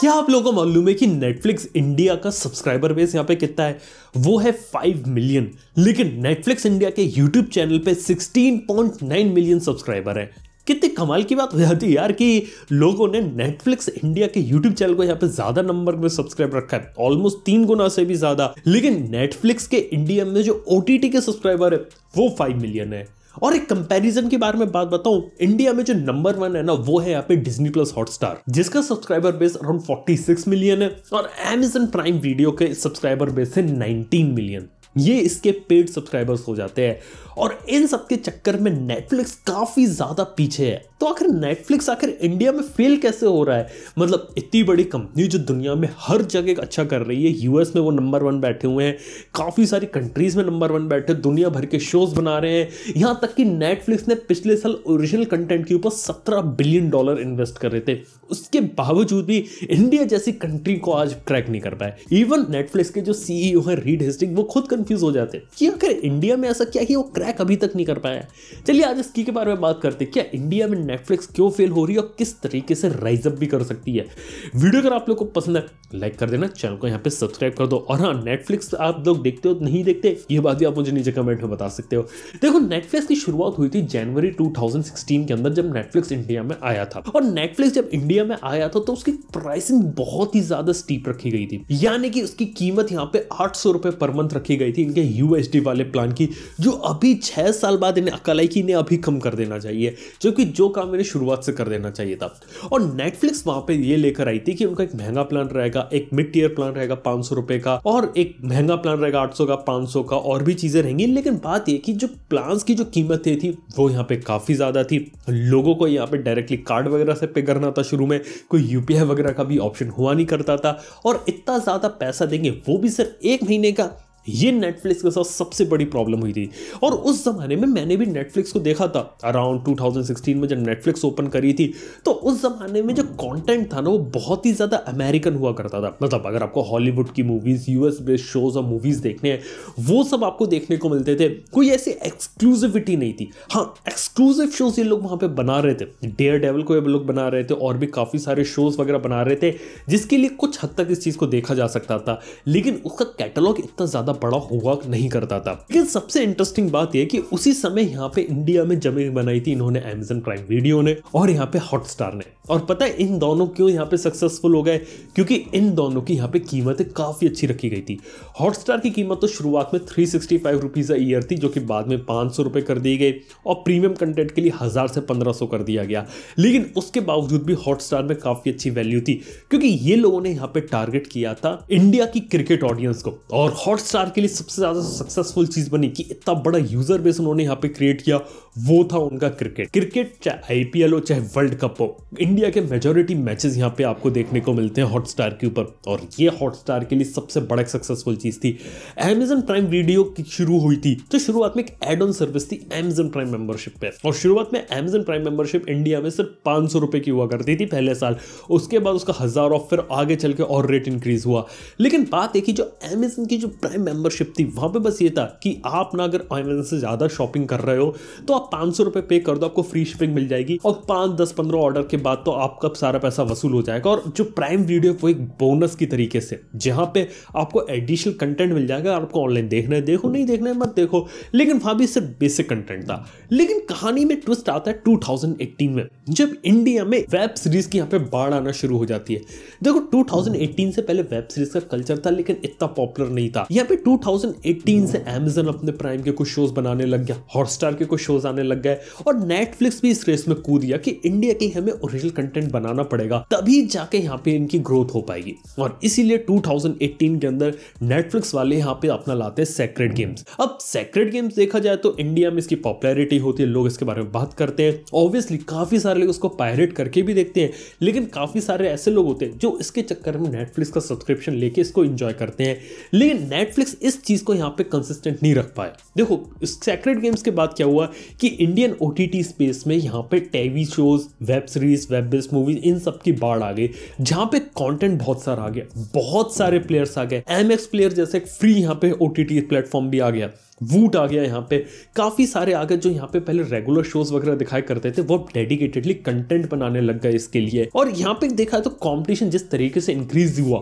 क्या आप लोगों को मालूम है कि नेटफ्लिक्स इंडिया का सब्सक्राइबर बेस यहाँ पे कितना है वो है फाइव मिलियन लेकिन नेटफ्लिक्स इंडिया के यूट्यूब चैनल पे नाइन मिलियन सब्सक्राइबर है कितनी कमाल की बात हो जाती है यार कि लोगों ने नेटफ्लिक्स इंडिया के यूट्यूब चैनल को यहाँ पे ज्यादा नंबर में सब्सक्राइब रखा है ऑलमोस्ट तीन गुना से भी ज्यादा लेकिन नेटफ्लिक्स के इंडिया में जो ओ के सब्सक्राइबर है वो फाइव मिलियन है और एक कंपैरिजन के बारे में बात बताऊं इंडिया में जो नंबर वन है ना वो है यहाँ पे डिज्नी प्लस हॉटस्टार जिसका सब्सक्राइबर बेस अराउंड 46 मिलियन है और एमेजन प्राइम वीडियो के सब्सक्राइबर बेस है 19 मिलियन ये इसके पेड सब्सक्राइबर्स हो जाते हैं और इन सब के चक्कर में नेटफ्लिक्स काफ़ी ज़्यादा पीछे है तो आखिर नेटफ्लिक्स आखिर इंडिया में फेल कैसे हो रहा है मतलब इतनी बड़ी कंपनी जो दुनिया में हर जगह अच्छा कर रही है यूएस में वो नंबर वन बैठे हुए हैं काफ़ी सारी कंट्रीज़ में नंबर वन बैठे दुनिया भर के शोज़ बना रहे हैं यहाँ तक कि नेटफ्लिक्स ने पिछले साल ओरिजिनल कंटेंट के ऊपर सत्रह बिलियन डॉलर इन्वेस्ट कर रहे थे उसके बावजूद भी इंडिया जैसी कंट्री को आज क्रैक नहीं कर पाए इवन नेटफ्लिक्स के जो सीईओ हैं रीड हिस्टिक वो खुद कंफ्यूज हो जाते हैं कि आखिर इंडिया में ऐसा क्या कि वो क्रैक अभी तक नहीं कर पाया चलिए आज इसकी के बारे में बात करते क्या इंडिया में नेटफ्लिक्स क्यों फेल हो रही है और किस तरीके से राइजअप भी कर सकती है वीडियो अगर आप लोग को पसंद है लाइक कर देना चैनल को यहाँ पे सब्सक्राइब कर दो और हाँ नेटफ्लिक्स आप लोग देखते हो नहीं देखते ये बात भी आप मुझे नीचे कमेंट में बता सकते हो देखो नेटफ्लिक्स की शुरुआत हुई थी जनवरी टू के अंदर जब नेटफ्लिक्स इंडिया में आया था और नेटफ्लिक्स जब इंडिया में आया था तो उसकी प्राइसिंग बहुत ही ज्यादा स्टीप रखी गई थी यानी कि उसकी कीमत यहाँ पे आठ सौ पर मंथ रखी गई थी इनके यूएसडी वाले प्लान की जो अभी छह साल बाद इन्हें अकलाई की कि इन्हें अभी कम कर देना चाहिए जो कि जो काम मैंने शुरुआत से कर देना चाहिए था और नेटफ्लिक्स वहां पे ये लेकर आई थी कि उनका एक महंगा प्लान रहेगा एक मिड टीयर प्लान रहेगा पांच सौ रुपए का और एक महंगा प्लान रहेगा आठ सौ का पांच सौ का और भी चीजें रहेंगी लेकिन बात यह कि जो प्लान की जो कीमतें थी वो यहाँ पे काफी ज्यादा थी लोगों को यहाँ पे डायरेक्टली कार्ड वगैरह से पे करना था शुरू में कोई यूपीआई वगैरह का भी ऑप्शन हुआ नहीं करता था और इतना ज्यादा पैसा देंगे वो भी सिर्फ एक महीने का ये नेटफ्लिक्स के साथ सबसे बड़ी प्रॉब्लम हुई थी और उस ज़माने में मैंने भी नेटफ्लिक्स को देखा था अराउंड 2016 में जब नेटफ्लिक्स ओपन करी थी तो उस ज़माने में जो कंटेंट था ना वो बहुत ही ज़्यादा अमेरिकन हुआ करता था मतलब अगर आपको हॉलीवुड की मूवीज़ यूएस बेस्ड शोज़ और मूवीज़ देखने हैं वो सब आपको देखने को मिलते थे कोई ऐसी एक्सक्लूसिविटी नहीं थी हाँ एक्सक्लूसिव शोज़ ये लोग वहाँ पर बना रहे थे डेयर डेवल को ये लोग बना रहे थे और भी काफ़ी सारे शोज़ वगैरह बना रहे थे जिसके लिए कुछ हद तक इस चीज़ को देखा जा सकता था लेकिन उसका कैटलॉग इतना ज़्यादा पड़ा होमवर्क नहीं करता था लेकिन सबसे इंटरेस्टिंग बात यह कि उसी समय यहाँ पे इंडिया में जमीन बनाई थी इन्होंने एमेजन प्राइम वीडियो ने और यहाँ पे हॉटस्टार ने और पता है इन दोनों क्यों यहाँ पे सक्सेसफुल हो गए क्योंकि इन दोनों की यहाँ पे कीमतें काफ़ी अच्छी रखी गई थी हॉटस्टार की कीमत तो शुरुआत में three sixty five rupees year थी जो कि बाद में पाँच सौ रुपये कर दी गई और प्रीमियम कंटेंट के लिए हज़ार से पंद्रह सौ कर दिया गया लेकिन उसके बावजूद भी हॉटस्टार में काफ़ी अच्छी वैल्यू थी क्योंकि ये लोगों ने यहाँ पर टारगेट किया था इंडिया की क्रिकेट ऑडियंस को और हॉटस्टार के लिए सबसे ज़्यादा सक्सेसफुल चीज़ बनी कि इतना बड़ा यूज़र बेस उन्होंने यहाँ पर क्रिएट किया वो था उनका क्रिकेट क्रिकेट चाहे आई हो चाहे वर्ल्ड कप हो इंडिया के मेजोरिटी मैचेस यहाँ पे आपको देखने को मिलते हैं हॉटस्टार के ऊपर और ये हॉटस्टार के लिए सबसे बड़ा सक्सेसफुल चीज़ थी अमेजन प्राइम वीडियो की शुरू हुई थी तो शुरुआत में एक एड ऑन सर्विस थी अमेजन प्राइम मेंबरशिप पे और शुरुआत में अमेजन प्राइम मेंबरशिप इंडिया में सिर्फ पांच सौ की हुआ करती थी पहले साल उसके बाद उसका हज़ार ऑफ फिर आगे चल के और रेट इंक्रीज हुआ लेकिन बात एक ही जो अमेजन की जो प्राइम मेंबरशिप थी वहां पर बस ये था कि आप ना अगर अमेजन से ज़्यादा शॉपिंग कर रहे हो तो आप पांच सौ पे कर दो आपको फ्री शिपिंग मिल जाएगी और पांच दस पंद्रह ऑर्डर के बाद तो तो आपका सारा पैसा वसूल हो जाएगा और जो प्राइम वीडियो वो एक बोनस की तरीके से जहाँ पे आपको एडिशनल कंटेंट मिल जाएगा आपको ऑनलाइन देखना है देखो नहीं देखना है मत देखो लेकिन वहाँ भी सिर्फ बेसिक कंटेंट था लेकिन कहानी में ट्विस्ट आता है टू में जब इंडिया में वेब सीरीज की यहाँ पे बाढ़ आना शुरू हो जाती है देखो टू से पहले वेब सीरीज का कल्चर था लेकिन इतना पॉपुलर नहीं था यहाँ पे टू से अमेजन अपने प्राइम के कुछ शोज बनाने लग गया हॉटस्टार के कुछ शोज आने लग गए और नेटफ्लिक्स भी इस रेस में कूद गया कि इंडिया की हमें ओरिजिनल कंटेंट बनाना पड़ेगा तभी जाके यहाँ पे इनकी ग्रोथ हो पाएगी और इसीलिए 2018 के अंदर नेटफ्लिक्स वाले यहाँ पे अपना लाते हैं सेक्रेट गेम्स अब सेक्रेट गेम्स देखा जाए तो इंडिया में इसकी पॉपुलरिटी होती है लोग इसके बारे में बात करते हैं ऑब्वियसली काफ़ी सारे लोग इसको पायरेट करके भी देखते हैं लेकिन काफ़ी सारे ऐसे लोग होते हैं जो इसके चक्कर में नेटफ्लिक्स का सब्सक्रिप्शन लेके इसको इंजॉय करते हैं लेकिन नेटफ्लिक्स इस चीज़ को यहाँ पे कंसिस्टेंट नहीं रख पाया देखो सेक्रेट गेम्स के बाद क्या हुआ कि इंडियन ओटीटी स्पेस में यहाँ पे TV shows web series web web movies इन सब की बाढ़ आ गई जहां पे कंटेंट बहुत सारा आ गया बहुत सारे प्लेयर्स आ गए एमएक्स प्लेयर जैसे फ्री यहाँ पे ओटीटी प्लेटफॉर्म भी आ गया वूट आ गया यहाँ पे काफ़ी सारे आगे जो यहाँ पे पहले रेगुलर शोज वगैरह दिखाई करते थे वो डेडिकेटेडली कंटेंट बनाने लग गए इसके लिए और यहाँ पे देखा तो कंपटीशन जिस तरीके से इंक्रीज हुआ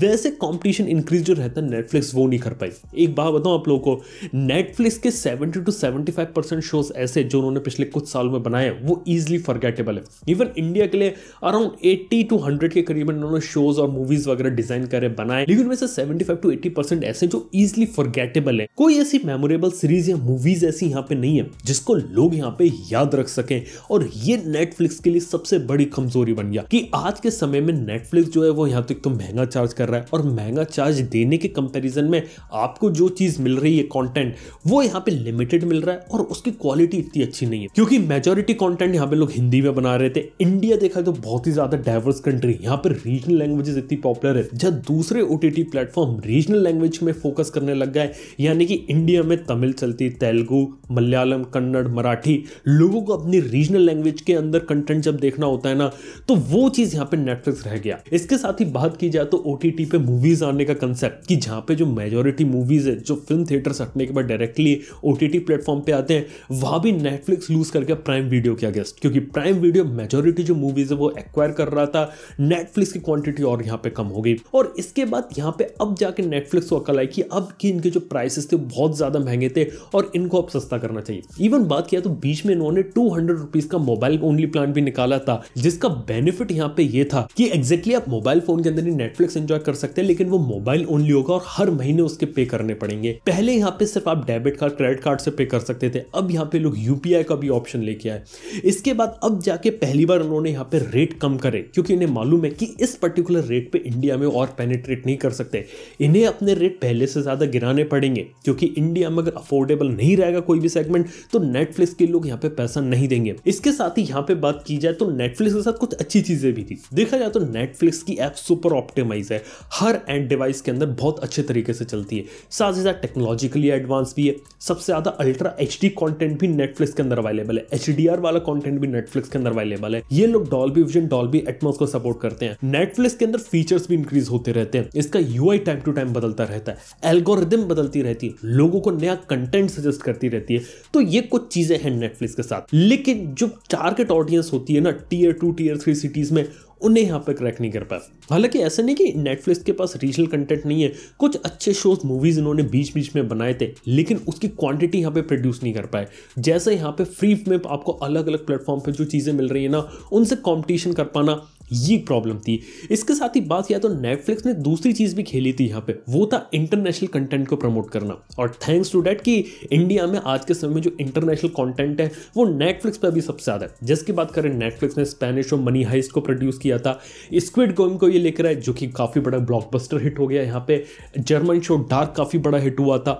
वैसे कंपटीशन इंक्रीज जो रहता है नेटफ्लिक्स वो नहीं कर पाई एक बात बताऊँ आप लोगों को नेटफ्लिक्स के सेवेंटी टू सेवेंटी शोज ऐसे जो उन्होंने पिछले कुछ सालों में बनाए वो ईजिली फॉरगेटेबल है इवन इंडिया के लिए अराउंड एट्टी टू हंड्रेड के करीबन उन्होंने शोज और मूवीज वगैरह डिजाइन करे बनाए लेकिन वैसे seventy five to eighty percent ऐसे जो ईजिली फॉरगेटेबल है कोई ऐसी मेमोरेबल सीरीज या मूवीज ऐसी यहाँ पे नहीं है जिसको लोग यहाँ पे याद रख सकें और ये नेटफ्लिक्स के लिए सबसे बड़ी कमजोरी बन गया कि आज के समय में नेटफ्लिक्स जो है वो यहाँ तक तो महंगा चार्ज कर रहा है और महंगा चार्ज देने के कंपेरिजन में आपको जो चीज मिल रही है कॉन्टेंट वो यहाँ पे लिमिटेड मिल रहा है और उसकी क्वालिटी इतनी अच्छी नहीं है क्योंकि मेजोरिटी कॉन्टेंट यहाँ पे लोग हिंदी में बना रहे थे इंडिया देखा तो बहुत ही ज्यादा डाइवर्स कंट्री यहाँ पर रीजनल लैंग्वेजेस इतनी पॉपुलर है जहाँ दूसरे O T platform regional language में फोकस करने लग गए यानी कि इंडिया में तमिल चलती तेलुगु मलयालम कन्नड़ मराठी लोगों को अपनी रीजनल लैंग्वेज के अंदर कंटेंट जब देखना होता है ना तो वो चीज़ यहाँ पे नेटफ्लिक्स रह गया इसके साथ ही बात की जाए तो ओ पे मूवीज आने का कंसेप्ट कि जहाँ पे जो मेजोरिटी मूवीज है जो फिल्म थिएटर हटने के बाद डायरेक्टली ओ टी प्लेटफॉर्म पर आते हैं वहां भी नेटफ्लिक्स लूज करके प्राइम वीडियो के अगेंस्ट क्योंकि प्राइम वीडियो मेजोरिटी जो मूवीज है वो एक्वायर कर रहा था नेटफ्लिक्स की क्वांटिटी और यहाँ पे कम हो गई और इसके बाद यहाँ पे अब जाके नेटफ्लिक्स को अकल आई कि अब की इनके जो प्राइसेस थे बहुत ज़्यादा ज़्यादा महंगे थे और इनको अब सस्ता करना चाहिए इवन बात किया तो बीच में इन्होंने टू हंड्रेड रुपीज का मोबाइल ओनली प्लान भी निकाला था जिसका बेनिफिट यहाँ पे ये था कि एग्जैक्टली आप मोबाइल फोन के अंदर ही नेटफ्लिक्स एंजॉय कर सकते हैं लेकिन वो मोबाइल ओनली होगा और हर महीने उसके पे करने पड़ेंगे पहले यहाँ पे सिर्फ आप डेबिट कार्ड क्रेडिट कार्ड से पे कर सकते थे अब यहाँ पे लोग यूपीआई का भी ऑप्शन लेके आए इसके बाद अब जाके पहली बार उन्होंने यहाँ पे रेट कम करे क्योंकि इन्हें मालूम है कि इस पर्टिकुलर रेट पे इंडिया में और पेनिट्रेट नहीं कर सकते इन्हें अपने रेट पहले से ज्यादा गिराने पड़ेंगे क्योंकि इंडिया इंडिया में अगर अफोर्डेबल नहीं रहेगा कोई भी सेगमेंट तो नेटफ्लिक्स के लोग यहाँ पे पैसा नहीं देंगे इसके साथ ही यहाँ पे बात की जाए तो नेटफ्लिक्स के साथ कुछ अच्छी चीजें भी थी देखा जाए तो नेटफ्लिक्स की ऐप सुपर ऑप्टिमाइज है हर एंड डिवाइस के अंदर बहुत अच्छे तरीके से चलती है साथ ही साथ टेक्नोलॉजिकली एडवांस भी है सबसे ज्यादा अल्ट्रा एच डी भी नेटफ्लिक्स के अंदर अवेलेबल है एच वाला कॉन्टेंट भी नेटफ्लिक्स के अंदर अवेलेबल है ये लोग डॉल्बी विजन डॉल्बी एटमोस को सपोर्ट करते हैं नेटफ्लिक्स के अंदर फीचर्स भी इंक्रीज होते रहते हैं इसका यूआई टाइम टू टाइम बदलता रहता है एल्गोरिदम बदलती रहती है लोगों को नया कंटेंट सजेस्ट करती रहती है तो ये कुछ चीज़ें हैं नेटफ्लिक्स के साथ लेकिन जो टारगेट ऑडियंस होती है ना tier two tier three cities में उन्हें यहाँ पर क्रैक नहीं कर पाया हालांकि ऐसा नहीं कि नेटफ्लिक्स के पास रीजनल कंटेंट नहीं है कुछ अच्छे शोज मूवीज़ इन्होंने बीच बीच में बनाए थे लेकिन उसकी क्वांटिटी यहाँ पे प्रोड्यूस नहीं कर पाए जैसे यहाँ पे फ्री में आपको अलग अलग प्लेटफॉर्म पे जो चीज़ें मिल रही है ना उनसे कॉम्पिटिशन कर पाना ये प्रॉब्लम थी इसके साथ ही बात किया तो नेटफ्लिक्स ने दूसरी चीज़ भी खेली थी यहाँ पे वो था इंटरनेशनल कंटेंट को प्रमोट करना और थैंक्स टू डेट कि इंडिया में आज के समय में जो इंटरनेशनल कंटेंट है वो नेटफ्लिक्स पर भी सबसे ज़्यादा है जिसकी बात करें नेटफ्लिक्स ने स्पेनिश और मनी हाइस्ट को प्रोड्यूस किया था स्क्विड गोम को ये लेकर आए जो कि काफ़ी बड़ा ब्लॉकबस्टर हिट हो गया यहाँ पे जर्मन शो डार्क काफ़ी बड़ा हिट हुआ था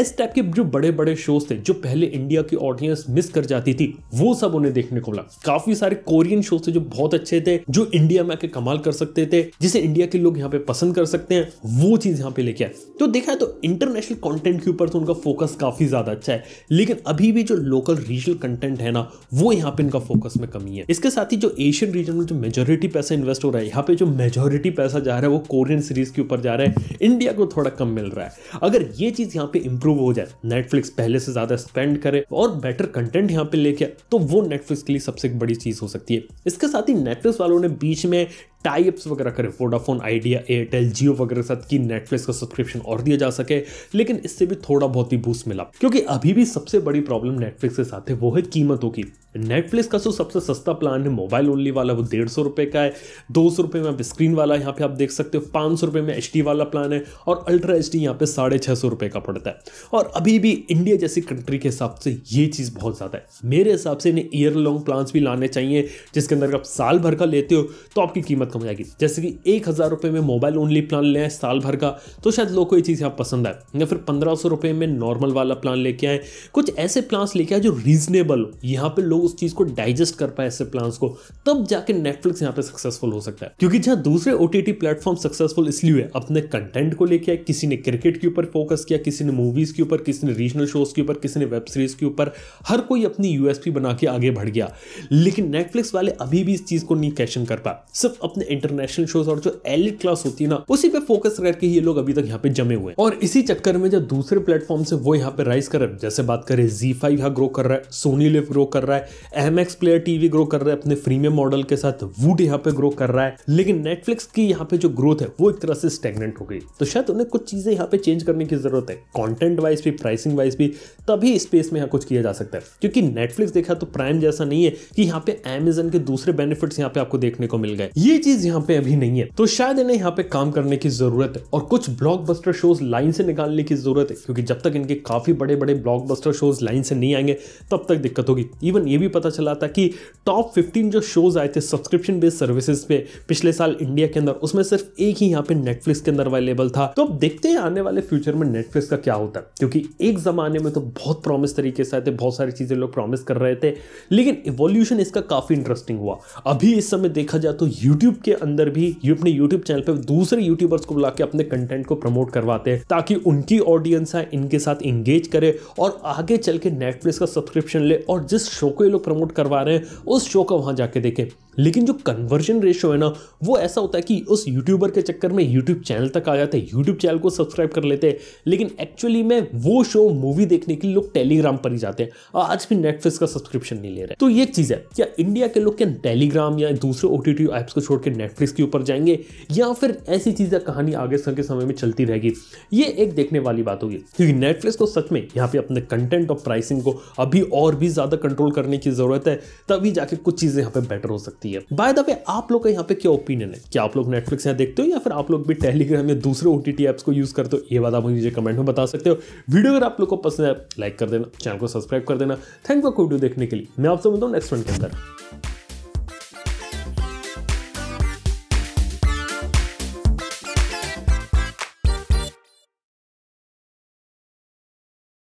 इस टाइप के जो बड़े बड़े शोज थे जो पहले इंडिया की ऑडियंस मिस कर जाती थी वो सब उन्हें देखने को मिला काफ़ी सारे कोरियन शोज थे जो बहुत अच्छे थे जो इंडिया में आके कमाल कर सकते थे जिसे इंडिया के लोग यहाँ पे पसंद कर सकते हैं वो चीज़ यहाँ पे लेके आए तो देखा है तो इंटरनेशनल कंटेंट के ऊपर तो उनका फोकस काफ़ी ज़्यादा अच्छा है लेकिन अभी भी जो लोकल रीजनल कंटेंट है ना वो यहाँ पे इनका फोकस में कमी है इसके साथ ही जो एशियन रीजन में जो मेजोरिटी पैसा इन्वेस्ट हो रहा है यहाँ पे जो मेजोरिटी पैसा जा रहा है वो कोरियन सीरीज के ऊपर जा रहा है इंडिया को थोड़ा कम मिल रहा है अगर ये चीज़ यहाँ पे इंप्रूव हो जाए नेटफ्लिक्स पहले से ज़्यादा स्पेंड करे और बेटर कंटेंट यहाँ पे लेके तो वो नेटफ्लिक्स के लिए सबसे बड़ी चीज़ हो सकती है इसके साथ ही नेटफ्लिक्स वालों ने बीच में टाइप्स वगैरह करें वोडाफोन आइडिया एयरटेल जियो वगैरह के साथ की नेटफ्लिक्स का सब्सक्रिप्शन और दिया जा सके लेकिन इससे भी थोड़ा बहुत ही बूस्ट मिला क्योंकि अभी भी सबसे बड़ी प्रॉब्लम नेटफ्लिक्स के साथ है वो है कीमतों की नेटफ्लिक्स का जो सबसे सस्ता प्लान है मोबाइल ओनली वाला वो डेढ़ सौ रुपये का है दो सौ रुपये में आप स्क्रीन वाला यहाँ पे आप देख सकते हो पाँच सौ रुपये में एच वाला प्लान है और अल्ट्रा एच डी यहाँ पे साढ़े छः सौ रुपये का पड़ता है और अभी भी इंडिया जैसी कंट्री के हिसाब से ये चीज़ बहुत ज़्यादा है मेरे हिसाब से इन्हें ईयर लॉन्ग प्लान्स भी लाने चाहिए जिसके अंदर आप साल भर का लेते हो तो आपकी कीमत हो जाएगी जैसे कि एक हज़ार रुपये में मोबाइल ओनली प्लान ले आए साल भर का तो शायद लोग को ये चीज़ यहाँ पसंद आए या फिर पंद्रह सौ रुपये में नॉर्मल वाला प्लान लेके आए कुछ ऐसे प्लान्स लेके आए जो रीजनेबल हो यहाँ पे लोग उस चीज़ को डाइजेस्ट कर पाए ऐसे प्लान्स को तब जाके नेटफ्लिक्स यहाँ पे सक्सेसफुल हो सकता है क्योंकि जहाँ दूसरे ओ टी प्लेटफॉर्म सक्सेसफुल इसलिए हुए अपने कंटेंट को लेके आए किसी ने क्रिकेट के ऊपर फोकस किया किसी ने मूवीज़ के ऊपर किसी ने रीजनल शोज़ के ऊपर किसी ने वेब सीरीज़ के ऊपर हर कोई अपनी यूएसपी बना के आगे बढ़ गया लेकिन नेटफ्लिक्स वाले अभी भी इस चीज़ को नहीं कैशन कर पा सिर्फ अपने अपने इंटरनेशनल शोज और जो एलिट क्लास होती है ना उसी पे फोकस करके ये लोग अभी तक यहाँ पे जमे हुए हैं और इसी चक्कर में जब दूसरे प्लेटफॉर्म से वो यहाँ पे राइज कर रहे हैं जैसे बात करें जी फाइव यहाँ ग्रो कर रहा है सोनी लिव ग्रो कर रहा है M X player TV grow कर रहा है अपने फ्रीमियम मॉडल के साथ वुड यहाँ पे ग्रो कर रहा है लेकिन नेटफ्लिक्स की यहाँ पे जो ग्रोथ है वो एक तरह से स्टेगनेंट हो गई तो शायद उन्हें कुछ चीजें यहाँ पे चेंज करने की जरूरत है कॉन्टेंट वाइज भी प्राइसिंग वाइज भी तभी स्पेस में यहाँ कुछ किया जा सकता है क्योंकि नेटफ्लिक्स देखा तो प्राइम जैसा नहीं है कि यहाँ पे एमेजन के दूसरे बेनिफिट्स यहाँ पे आपको देखने को मिल गए ये चीज यहाँ पे अभी नहीं है तो शायद इन्हें यहाँ पे काम करने की जरूरत है और कुछ ब्लॉकबस्टर शोज लाइन से निकालने की जरूरत है क्योंकि जब तक इनके काफी बड़े बड़े ब्लॉकबस्टर शोज लाइन से नहीं आएंगे तब तक दिक्कत होगी इवन ये भी पता चला था कि टॉप फिफ्टीन जो शोज आए थे सब्सक्रिप्शन बेस्ड सर्विसेज पे पिछले साल इंडिया के अंदर उसमें सिर्फ एक ही यहाँ पे नेटफ्लिक्स के अंदर अवेलेबल था तो अब देखते हैं आने वाले फ्यूचर में नेटफ्लिक्स का क्या होता है क्योंकि एक जमाने में तो बहुत प्रॉमिस तरीके से आए थे बहुत सारी चीजें लोग प्रॉमिस कर रहे थे लेकिन इवोल्यूशन इसका काफी इंटरेस्टिंग हुआ अभी इस समय देखा जाए तो यूट्यूब YouTube के अंदर भी अपने यूट्यूब चैनल पर दूसरे यूट्यूबर्स को बुला के अपने कंटेंट को प्रमोट करवाते हैं ताकि उनकी ऑडियंस है इनके साथ इंगेज करे और आगे चल के नेटफ्लिक्स का सब्सक्रिप्शन ले और जिस शो को ये लोग प्रमोट करवा रहे हैं उस शो को वहाँ जाके देखें लेकिन जो कन्वर्जन रेशो है ना वो ऐसा होता है कि उस यूट्यूबर के चक्कर में यूट्यूब चैनल तक आ जाते हैं यूट्यूब चैनल को सब्सक्राइब कर लेते हैं लेकिन एक्चुअली में वो शो मूवी देखने के लिए लोग टेलीग्राम पर ही जाते हैं और आज भी नेटफ्लिक्स का सब्सक्रिप्शन नहीं ले रहे तो ये चीज़ है क्या इंडिया के लोग क्या टेलीग्राम या दूसरे ओ टी को छोड़ के नेटफ्लिक्स के ऊपर जाएंगे या फिर ऐसी चीज़ें कहानी आगे के समय में चलती रहेगी ये एक देखने वाली बात होगी क्योंकि नेटफ्लिक्स को सच में यहाँ पे अपने कंटेंट और प्राइसिंग को अभी और भी ज़्यादा कंट्रोल करने की ज़रूरत है तभी जाके कुछ चीज़ें यहाँ पे बेटर हो सकती है सकती है बाय द वे आप लोग का यहाँ पे क्या ओपिनियन है क्या आप लोग नेटफ्लिक्स यहाँ देखते हो या फिर आप लोग भी टेलीग्राम या दूसरे ओटीटी टी ऐप्स को यूज करते हो ये बात आप मुझे कमेंट में बता सकते हो वीडियो अगर आप लोग को पसंद है लाइक कर देना चैनल को सब्सक्राइब कर देना थैंक फॉर वीडियो देखने के लिए मैं आपसे मिलता हूँ नेक्स्ट वन के अंदर